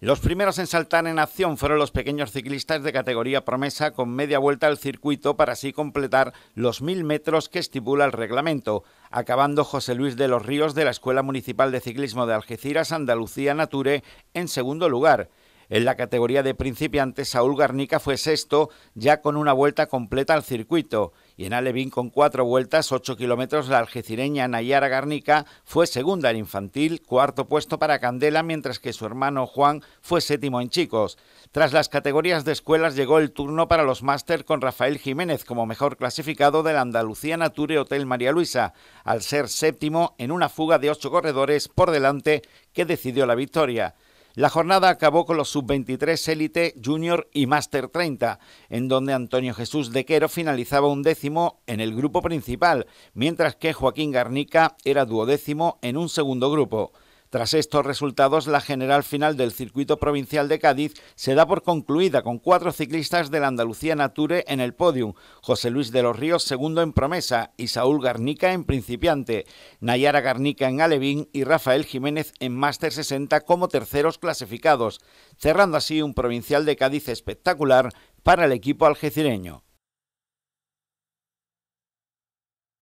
Los primeros en saltar en acción fueron los pequeños ciclistas de categoría promesa con media vuelta al circuito para así completar los mil metros que estipula el reglamento, acabando José Luis de los Ríos de la Escuela Municipal de Ciclismo de Algeciras Andalucía Nature en segundo lugar. En la categoría de principiantes, Saúl Garnica fue sexto, ya con una vuelta completa al circuito. Y en Alevín, con cuatro vueltas, ocho kilómetros, la algecireña Nayara Garnica fue segunda en infantil, cuarto puesto para Candela, mientras que su hermano Juan fue séptimo en chicos. Tras las categorías de escuelas llegó el turno para los máster con Rafael Jiménez como mejor clasificado del Andalucía Nature Hotel María Luisa, al ser séptimo en una fuga de ocho corredores por delante que decidió la victoria. La jornada acabó con los sub-23 élite, junior y master 30, en donde Antonio Jesús de Quero finalizaba un décimo en el grupo principal, mientras que Joaquín Garnica era duodécimo en un segundo grupo. Tras estos resultados, la general final del circuito provincial de Cádiz se da por concluida con cuatro ciclistas de la Andalucía Nature en el podium. José Luis de los Ríos, segundo en promesa, y Saúl Garnica en principiante, Nayara Garnica en Alevín y Rafael Jiménez en Máster 60 como terceros clasificados, cerrando así un provincial de Cádiz espectacular para el equipo algecireño.